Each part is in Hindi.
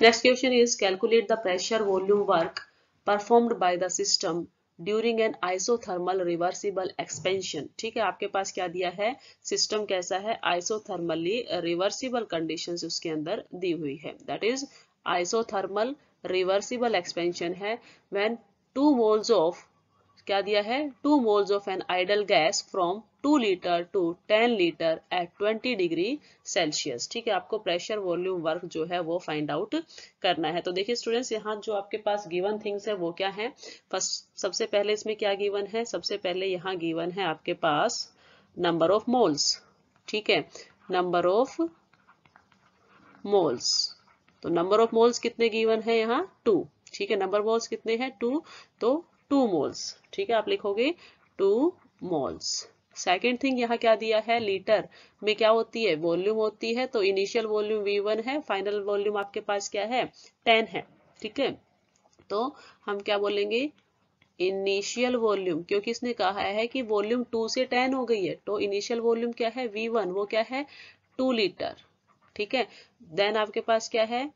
Next question is calculate the pressure volume work performed by the system during an isothermal reversible expansion ठीक है आपके पास क्या दिया है सिस्टम कैसा है आइसोथर्मली रिवर्सिबल कंडीशन उसके अंदर दी हुई है that is isothermal reversible expansion है वेन टू मोल्स ऑफ क्या दिया है two moles of an ideal gas from two litre to ten litre at twenty degree Celsius ठीक है आपको प्रेशर वॉल्यूम वर्क जो है वो फाइंड आउट करना है तो देखिए स्टूडेंट्स यहाँ जो आपके पास गिवन थिंग्स है वो क्या है फर्स्ट सबसे पहले इसमें क्या गिवन है सबसे पहले यहाँ गिवन है आपके पास नंबर ऑफ मोल्स ठीक है नंबर ऑफ मोल्स तो नंबर ऑफ मोल्स कितने गिवन है यहाँ टू ठीक है नंबर मोल्स कितने हैं टू तो टू मोल्स ठीक है आप लिखोगे टू मोल्स सेकेंड थिंग यहाँ क्या दिया है लीटर में क्या होती है वॉल्यूम होती है तो इनिशियल वॉल्यूम वी वन है फाइनल वॉल्यूम आपके पास क्या है टेन है ठीक है तो हम क्या बोलेंगे इनिशियल वॉल्यूम क्योंकि इसने कहा है कि वॉल्यूम टू से टेन हो गई है तो इनिशियल वॉल्यूम क्या है वी वन वो क्या है टू लीटर ठीक है देन आपके पास क्या है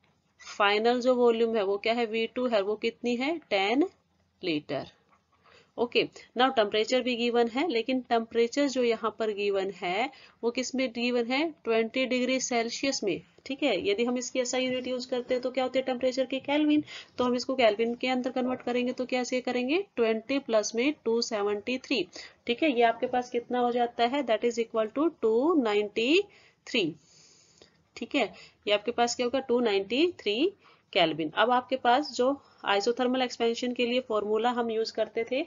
फाइनल जो वॉल्यूम है वो क्या है वी टू है वो कितनी है ten litre okay now temperature भी गिवन है लेकिन टेम्परेचर जो यहाँ पर गिवन है वो किस में गिवन है 20 डिग्री सेल्सियस में ठीक है यदि हम इसकी ऐसा यूनिट यूज करते हैं तो क्या होती है टेम्परेचर के कैलविन तो हम इसको कैलविन के अंदर कन्वर्ट करेंगे तो कैसे करेंगे 20 प्लस में 273 ठीक है ये आपके पास कितना हो जाता है that is equal to two ठीक है ये आपके पास क्या होगा 293 कैलविन अब आपके पास जो आइसोथर्मल एक्सपेंशन के लिए फॉर्मूला हम यूज करते थे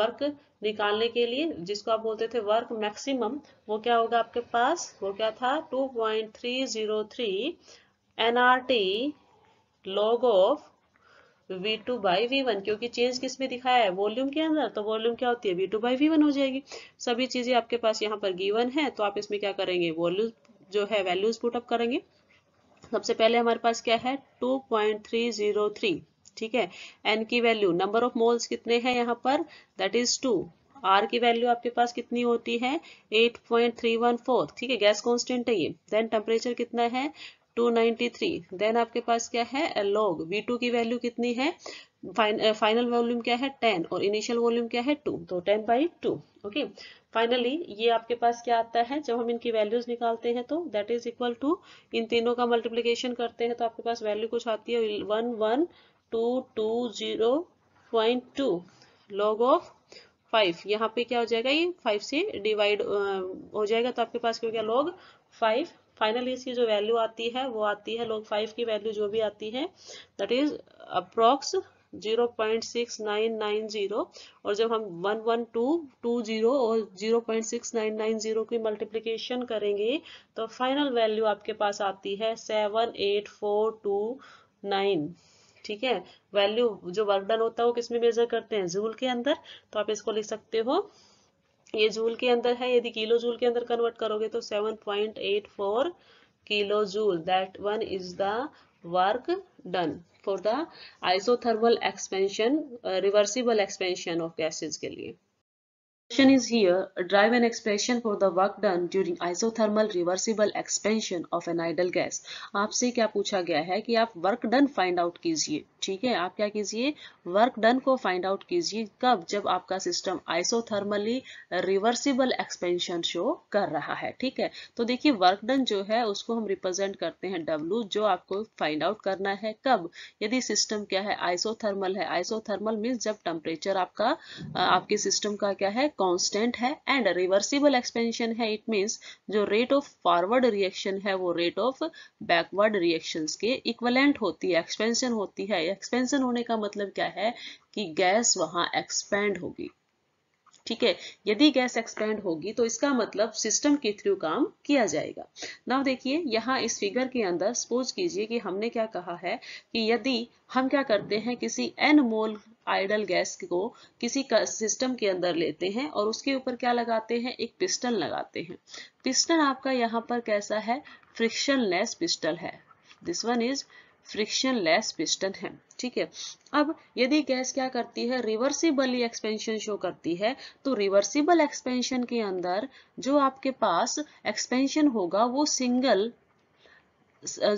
वर्क निकालने के लिए जिसको आप बोलते थे वर्क मैक्सिमम वो क्या होगा आपके पास वो क्या था 2.303 NRT log of V two by V one क्योंकि चेंज किस में दिखाया है वॉल्यूम के अंदर तो वॉल्यूम क्या होती है V two by V one हो जाएगी सभी चीजें आपके पास यहाँ पर गिवन है तो आप इसमें क्या करेंगे वॉल्यूम जो है वैल्यूज पुटअप करेंगे सबसे पहले हमारे पास क्या है 2.303 ठीक है एन की वैल्यू नंबर ऑफ मोल्स कितने हैं यहाँ पर दैट इज टू आर की वैल्यू आपके पास कितनी होती है 8.314 ठीक है गैस कांस्टेंट है ये देन टेम्परेचर कितना है 293 देन आपके पास क्या है लॉग टू की वैल्यू कितनी है फाइनल वॉल्यूम uh, क्या है 10 और इनिशियल वॉल्यूम क्या है 2 तो 10 बाई टू ओके फाइनली ये आपके पास क्या आता है जब हम इनकी वैल्यूज निकालते हैं तो दैट इज इक्वल टू इन तीनों का मल्टीप्लीकेशन करते हैं तो आपके पास वैल्यू कुछ आती है one one two log of five यहाँ पे क्या हो जाएगा ये फाइव से डिवाइड हो जाएगा तो आपके पास क्या हो गया लॉग फाइव फाइनली इसकी जो वैल्यू आती है वो आती है लॉग फाइव की वैल्यू जो भी आती है दैट इज नाइन 0.6990 और जब हम 11220 और 0.6990 की मल्टीप्लिकेशन करेंगे तो फाइनल वैल्यू आपके पास आती है 78429 ठीक है वैल्यू जो वर्क डन होता है वो किसमें मेजर करते हैं जूल के अंदर तो आप इसको लिख सकते हो ये जूल के अंदर है यदि किलो जूल के अंदर कन्वर्ट करोगे तो 7.84 kilo joule that one is the work done for the isothermal expansion reversible expansion of gases के लिए question is here, drive an expression for the work done during isothermal reversible expansion of an idle gas. आपसे क्या पूछा गया है कि आप work done find out कीजिए ठीक है आप क्या कीजिए वर्क डन को फाइंड आउट कीजिए कब जब आपका system isothermally reversible expansion show कर रहा है ठीक है तो देखिए वर्क डन जो है उसको हम रिप्रेजेंट करते हैं W जो आपको फाइंड आउट करना है कब यदि सिस्टम क्या है आइसोथर्मल है आइसोथर्मल मीन्स जब टेम्परेचर आपका आपके सिस्टम का क्या है कांस्टेंट है एंड रिवर्सिबल एक्सपेंशन है इट मीन्स जो रेट ऑफ फॉरवर्ड रिएक्शन है वो रेट ऑफ बैकवर्ड रिएक्शंस के इक्वलेंट होती है एक्सपेंशन होती है एक्सपेंशन होने का मतलब क्या है कि गैस वहां एक्सपेंड होगी ठीक है यदि गैस एक्सपेंड होगी तो इसका मतलब सिस्टम के थ्रू काम किया जाएगा नाउ देखिए यहाँ इस फिगर के अंदर सपोज कीजिए कि हमने क्या कहा है कि यदि हम क्या करते हैं किसी एन मोल आइडल गैस को किसी सिस्टम के अंदर लेते हैं और उसके ऊपर क्या लगाते हैं एक पिस्टन लगाते हैं पिस्टन आपका यहाँ पर कैसा है फ्रिक्शन लेस पिस्टल है this one is frictionless piston है ठीक है अब यदि गैस क्या करती है रिवर्सिबली एक्सपेंशन शो करती है तो रिवर्सिबल एक्सपेंशन के अंदर जो आपके पास एक्सपेंशन होगा वो सिंगल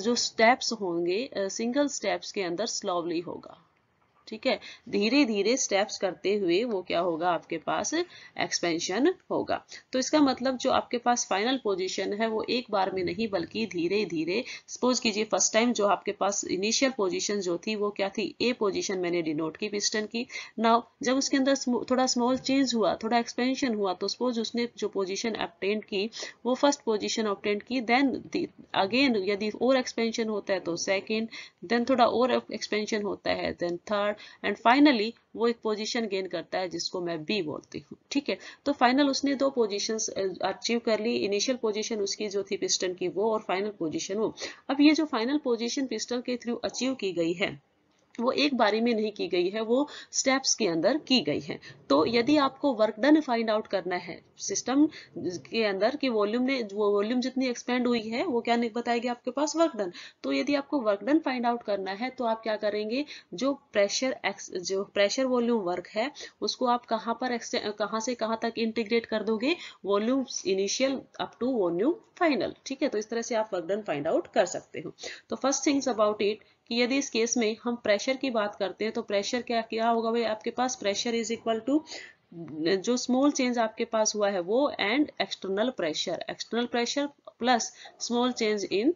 जो स्टेप्स होंगे सिंगल स्टेप्स के अंदर स्लोवली होगा ठीक है धीरे धीरे स्टेप्स करते हुए वो क्या होगा आपके पास एक्सपेंशन होगा तो इसका मतलब जो आपके पास फाइनल पोजीशन है वो एक बार में नहीं बल्कि धीरे धीरे सपोज कीजिए फर्स्ट टाइम जो आपके पास इनिशियल पोजीशन जो थी वो क्या थी ए पोजीशन मैंने डिनोट की पिस्टन की नाउ जब उसके अंदर थोड़ा स्मॉल चेंज हुआ थोड़ा एक्सपेंशन हुआ तो सपोज उसने जो पोजिशन अपटेंट की वो फर्स्ट पोजिशन ऑप्टेन की देन अगेन यदि और एक्सपेंशन होता है तो सेकेंड देन थोड़ा और एक्सपेंशन होता है देन थर्ड एंड फाइनली वो एक पोजीशन गेन करता है जिसको मैं बी बोलती हूँ ठीक है तो फाइनल उसने दो पोजीशंस अचीव कर ली इनिशियल पोजीशन उसकी जो थी पिस्टन की वो और फाइनल पोजीशन वो अब ये जो फाइनल पोजीशन पिस्टन के थ्रू अचीव की गई है वो एक बारी में नहीं की गई है वो स्टेप्स के अंदर की गई है तो यदि आपको वर्क डन फाइंड आउट करना है सिस्टम के अंदर कि वॉल्यूम ने वो वॉल्यूम जितनी एक्सपेंड हुई है वो क्या बताएगी आपके पास वर्क डन तो यदि आपको वर्क डन फाइंड आउट करना है तो आप क्या करेंगे जो प्रेशर एक्स जो प्रेशर वॉल्यूम वर्क है उसको आप कहाँ पर कहाँ से कहाँ तक इंटीग्रेट कर दोगे volume initial up to volume final ठीक है तो इस तरह से आप वर्क डन फाइंड आउट कर सकते हो तो फर्स्ट थिंग्स अबाउट इट कि यदि इस केस में हम प्रेशर की बात करते हैं तो प्रेशर क्या क्या होगा भाई आपके पास प्रेशर इज इक्वल टू जो स्मॉल चेंज आपके पास हुआ है वो and external pressure external pressure plus small change in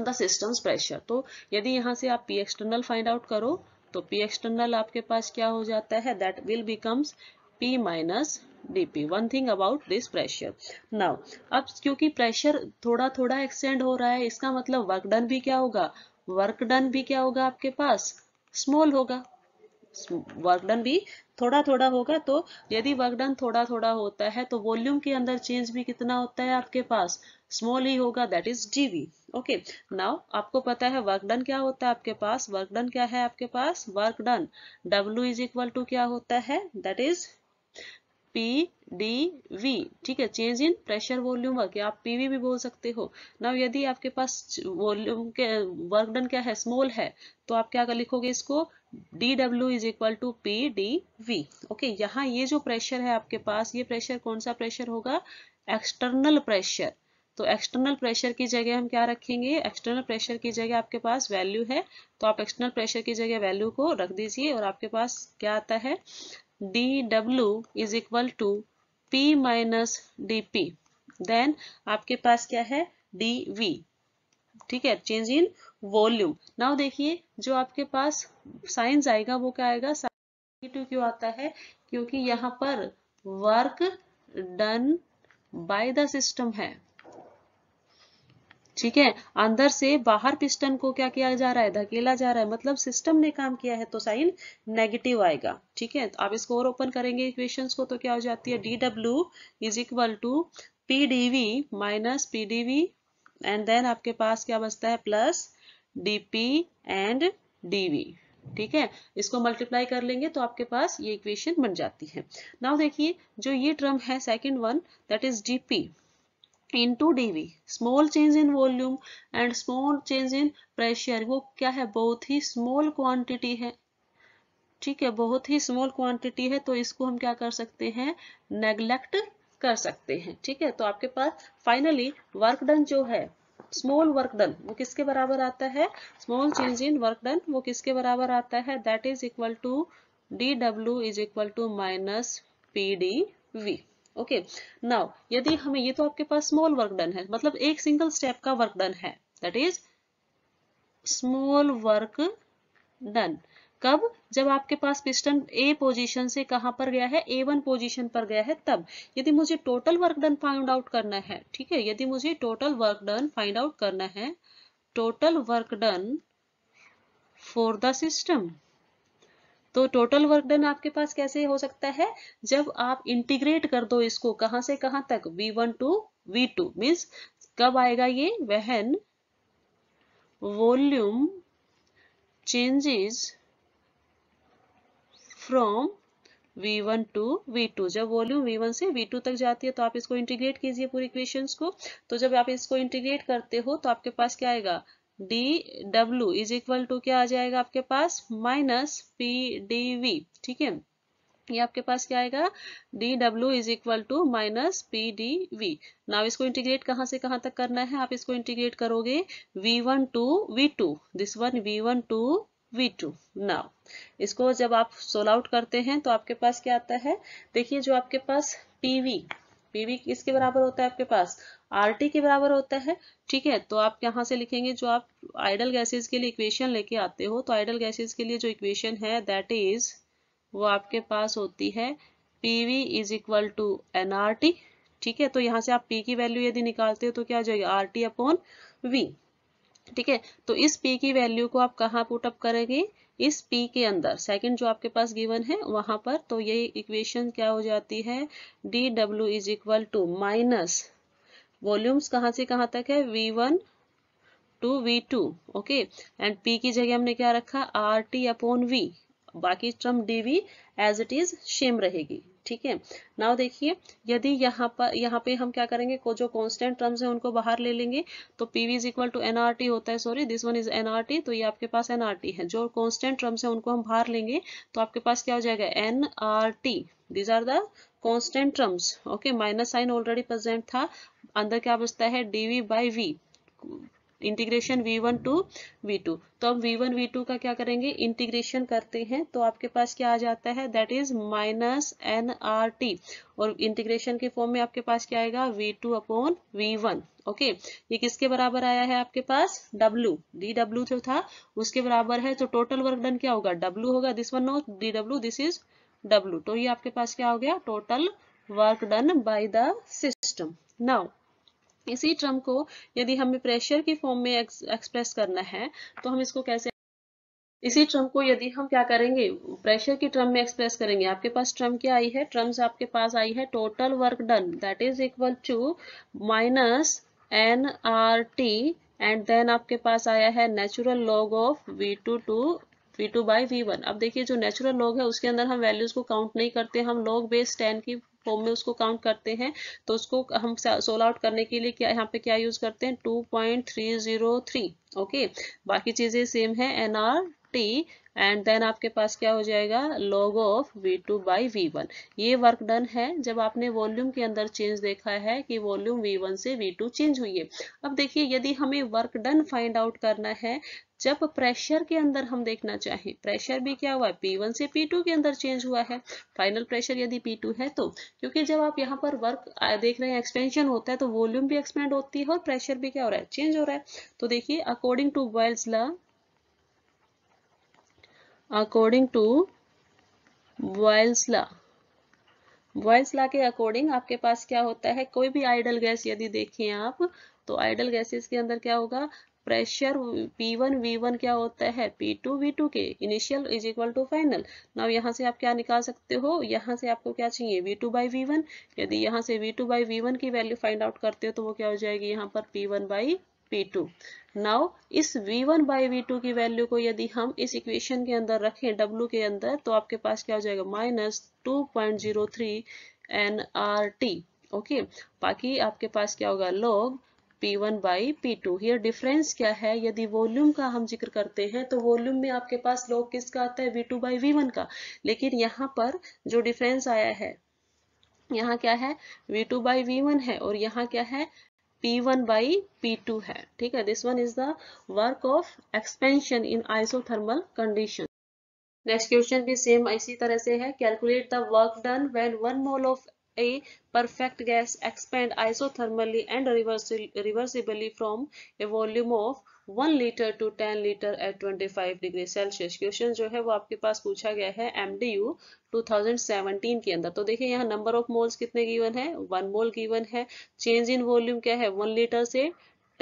the systems pressure तो यदि यहाँ से आप पी एक्सटर्नल फाइंड आउट करो तो पी एक्सटर्नल आपके पास क्या हो जाता है that will becomes P minus DP one thing about this pressure now अब क्योंकि प्रेशर थोड़ा थोड़ा एक्सटेंड हो रहा है इसका मतलब वर्क डन भी क्या होगा वर्क डन भी क्या होगा आपके पास स्मॉल होगा वर्क डन भी थोड़ा थोड़ा होगा तो यदि वर्क डन थोड़ा थोड़ा होता है तो वॉल्यूम के अंदर चेंज भी कितना होता है आपके पास स्मॉल ही होगा that is DV okay now आपको पता है वर्क डन क्या होता है आपके पास वर्क डन क्या है आपके पास work done W is equal to क्या होता है that is P D V ठीक है change in pressure volume work आप पीवी भी बोल सकते हो ना यदि आपके पास वॉल्यूम के वर्क डन क्या है स्मॉल है तो आप क्या कर लिखोगे इसको D W is equal to P D V okay यहाँ ये जो प्रेशर है आपके पास ये प्रेशर कौन सा प्रेशर होगा एक्सटर्नल प्रेशर तो एक्सटर्नल प्रेशर की जगह हम क्या रखेंगे एक्सटर्नल प्रेशर की जगह आपके पास वैल्यू है तो आप एक्सटर्नल प्रेशर की जगह वैल्यू को रख दीजिए और आपके पास क्या आता है dw is equal to P minus D then आपके पास क्या है dv ठीक है चेंज इन वॉल्यूम नाउ देखिए जो आपके पास साइंस आएगा वो क्या आएगा साइन क्यों आता है क्योंकि यहाँ पर work done by the system है ठीक है अंदर से बाहर पिस्टन को क्या किया जा रहा है धकेला जा रहा है मतलब सिस्टम ने काम किया है तो साइन नेगेटिव आएगा ठीक है तो आप इसको और ओपन करेंगे इक्वेशन को तो क्या हो जाती है D W is equal to P D V minus P D V and then आपके पास क्या बचता है plus D P and D V ठीक है इसको मल्टीप्लाई कर लेंगे तो आपके पास ये इक्वेशन बन जाती है नाउ देखिए जो ये टर्म है second one that is DP into DV small change in volume and small change in pressure वो क्या है बहुत ही स्मॉल क्वांटिटी है ठीक है बहुत ही स्मॉल क्वांटिटी है तो इसको हम क्या कर सकते हैं नेग्लेक्ट कर सकते हैं ठीक है तो आपके पास फाइनली वर्क डन जो है स्मॉल वर्क डन वो किसके बराबर आता है small change in work done वो किसके बराबर आता है that is equal to D W is equal to minus P D V okay now यदि हमें ये तो आपके पास स्मॉल वर्क डन है मतलब एक सिंगल स्टेप का वर्क डन है that is small work done कब जब आपके पास पिस्टन ए पोजीशन से कहां पर गया है ए वन पोजिशन पर गया है तब यदि मुझे total work done find out करना है ठीक है यदि मुझे total work done find out करना है total work done for the system तो टोटल वर्क डन आपके पास कैसे हो सकता है जब आप इंटीग्रेट कर दो इसको कहां से कहां तक V one to V two कब आएगा ये when volume changes from V1 V two जब वॉल्यूम V1 से V2 तक जाती है तो आप इसको इंटीग्रेट कीजिए पूरी इक्वेशंस को तो जब आप इसको इंटीग्रेट करते हो तो आपके पास क्या आएगा D W is equal to क्या आ जाएगा आपके पास माइनस पी डी वी ठीक है ये आपके पास क्या आएगा D W is equal to minus P D V now इसको इंटीग्रेट कहां से कहां तक करना है आप इसको इंटीग्रेट करोगे V one to V two this one V one to V two now इसको जब आप सोल आउट करते हैं तो आपके पास क्या आता है देखिए जो आपके पास पी वी पीवी किसके बराबर होता है आपके पास आर टी के बराबर होता है ठीक है तो आप यहाँ से लिखेंगे जो आप आइडल गैसेज के लिए इक्वेशन लेके आते हो तो आइडल गैसेज के लिए जो इक्वेशन है दैट इज वो आपके पास होती है P V is equal to N R T ठीक है तो यहाँ से आप पी की वैल्यू यदि निकालते हो तो क्या हो जाएगी आर टी अपॉन वी ठीक है तो इस पी की वैल्यू को आप कहाँ पुटअप करेंगे इस पी के अंदर सेकंड जो आपके पास गिवन है वहां पर तो ये इक्वेशन क्या हो जाती है D W is equal to minus volumes कहाँ से कहाँ तक है V one to V two okay and P की जगह हमने क्या रखा आर टी अपॉन वी बाकी term D V as it is same रहेगी ठीक है नाउ देखिए यदि यहाँ पर यहाँ पे हम क्या करेंगे को जो कांस्टेंट टर्म्स है उनको बाहर ले लेंगे तो P V is equal to N R T होता है sorry this one is N R T तो ये आपके पास एन आर टी है जो कांस्टेंट टर्म्स है उनको हम बाहर लेंगे तो आपके पास क्या हो जाएगा N R T these are the constant terms okay minus sign already present था अंदर क्या बचता है D V by V integration V one to V two तो हम वी टू का क्या करेंगे इंटीग्रेशन करते हैं तो आपके पास क्या आ जाता है that is minus N R T और इंटीग्रेशन के फॉर्म में आपके पास क्या आएगा V two upon V one okay ये किसके बराबर आया है आपके पास w डब्ल्यू जो था उसके बराबर है तो टोटल वर्क डन क्या होगा w होगा this one no W this is w तो ये आपके पास क्या हो गया total work done by the system now इसी टर्म को यदि हमें प्रेशर के फॉर्म में एक्सप्रेस करना है तो हम इसको कैसे इसी ट्रम को यदि हम क्या करेंगे प्रेशर की ट्रम में एक्सप्रेस करेंगे आपके पास ट्रम क्या आई है ट्रम्स आपके पास आई है total work done that is equal to minus N R T and then आपके पास आया है natural log of V two two V two by V one अब देखिए जो नेचुरल लॉग है उसके अंदर हम वैल्यूज को काउंट नहीं करते हम लॉग बेस टेन की फॉर्म में उसको काउंट करते हैं तो उसको हम सोल आउट करने के लिए क्या यहाँ पे क्या यूज करते हैं two point three zero three okay बाकी चीजें सेम है N R T and then आपके पास क्या हो जाएगा log of V two by V one ये वर्क डन है जब आपने वॉल्यूम के अंदर चेंज देखा है कि वॉल्यूम वी वन से वी टू चेंज हुई है अब देखिए यदि हमें वर्क डन फाइंड आउट करना है जब प्रेशर के अंदर हम देखना चाहें प्रेशर भी क्या हुआ पी P1 से P2 के अंदर चेंज हुआ है फाइनल प्रेशर यदि P2 है तो क्योंकि जब आप यहाँ पर वर्क देख रहे हैं एक्सपेंशन होता है तो वॉल्यूम भी एक्सपेंड होती है और प्रेशर भी क्या हो रहा है चेंज हो रहा है तो देखिए according to Boyle's law according to Boyle's law Boyle's law के अकॉर्डिंग आपके पास क्या होता है कोई भी आइडल गैस यदि देखें आप तो आइडल गैसेस के अंदर क्या होगा प्रेशर P1 V1 क्या होता है P2 V2 के initial is equal to final now यहाँ से आप क्या निकाल सकते हो यहाँ से आपको क्या चाहिए V2 टू बाई वी यदि यहाँ से V2 टू बाई वी की वैल्यू फाइंड आउट करते हो तो वो क्या हो जाएगी यहाँ पर P1 one by two now इस V1 बाई वी टू की वैल्यू को यदि हम इस इक्वेशन के अंदर रखें W के अंदर तो आपके पास क्या हो जाएगा minus two point zero three N R T okay बाकी आपके पास क्या होगा log P1 one by P two ये डिफरेंस क्या है यदि वॉल्यूम का हम जिक्र करते हैं तो वॉल्यूम में आपके पास लोग किसका आता है V2 टू बाई वी का लेकिन यहाँ पर जो डिफरेंस आया है यहाँ क्या है V2 टू बाई वी है और यहाँ क्या है P1 वन बाई पी है ठीक है this one is the work of expansion in isothermal condition next question भी सेम इसी तरह से है calculate the work done when one mole of a perfect gas expand isothermally and reversibly from a volume of one litre to ten litre at twenty five degree Celsius question जो है वो आपके पास पूछा गया है M D U two thousand seventeen के अंदर तो देखिए यहाँ नंबर ऑफ मोल्स कितने गिवन है वन मोल गिवन है चेंज इन वॉल्यूम क्या है वन लीटर से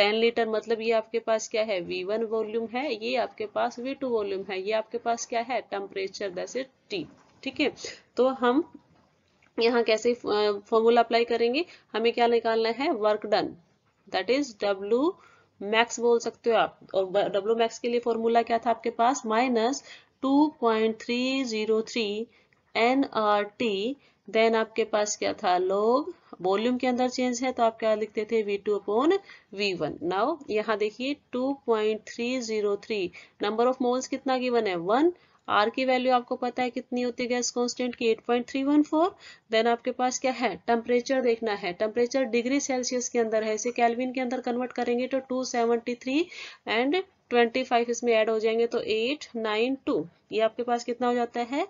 10 लीटर मतलब ये आपके पास क्या है V1 वॉल्यूम है ये आपके पास V2 वॉल्यूम है ये आपके पास क्या है टेम्परेचर दैस इज टी ठीक है तो हम यहाँ कैसे फॉर्मूला अप्लाई करेंगे हमें क्या निकालना है work done that is W max बोल सकते हो आप और डब्ल्यू मैक्स के लिए फॉर्मूला क्या था आपके पास minus two point three zero three N R T then आपके पास क्या था लोग वॉल्यूम के अंदर चेंज है तो आप क्या लिखते थे V2 two upon V one now यहाँ देखिए 2.303 नंबर ऑफ मोल्स कितना गिवन है वन आर की वैल्यू आपको पता है कितनी होती है गैस कॉन्स्टेंट की 8.314 देन आपके पास क्या है टेम्परेचर देखना है टेम्परेचर डिग्री सेल्सियस के अंदर है इसे कैलविन के अंदर कन्वर्ट करेंगे तो 273 एंड 25 इसमें ऐड हो जाएंगे तो 892 ये आपके पास कितना हो जाता है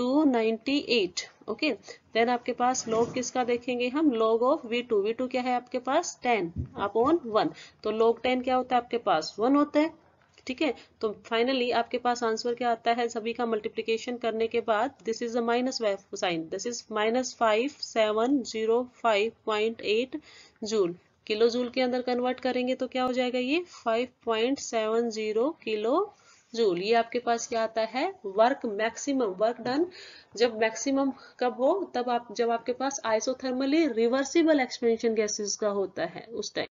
298 ओके देन आपके पास लॉग किसका देखेंगे हम लॉग ऑफ V2 V2 क्या है आपके पास 10 अपॉन 1 तो लॉग 10 क्या होता है आपके पास 1 होता है ठीक है तो फाइनली आपके पास आंसर क्या आता है सभी का मल्टीप्लीकेशन करने के बाद this is a minus sign this is minus five seven zero five point eight joule kilo joule के अंदर कन्वर्ट करेंगे तो क्या हो जाएगा ये five point seven zero kilo joule ये आपके पास क्या आता है वर्क मैक्सिमम वर्क डन जब मैक्सिमम कब हो तब आप जब आपके पास आइसोथर्मली रिवर्सिबल एक्सपेंशन गैसेस का होता है उस टाइम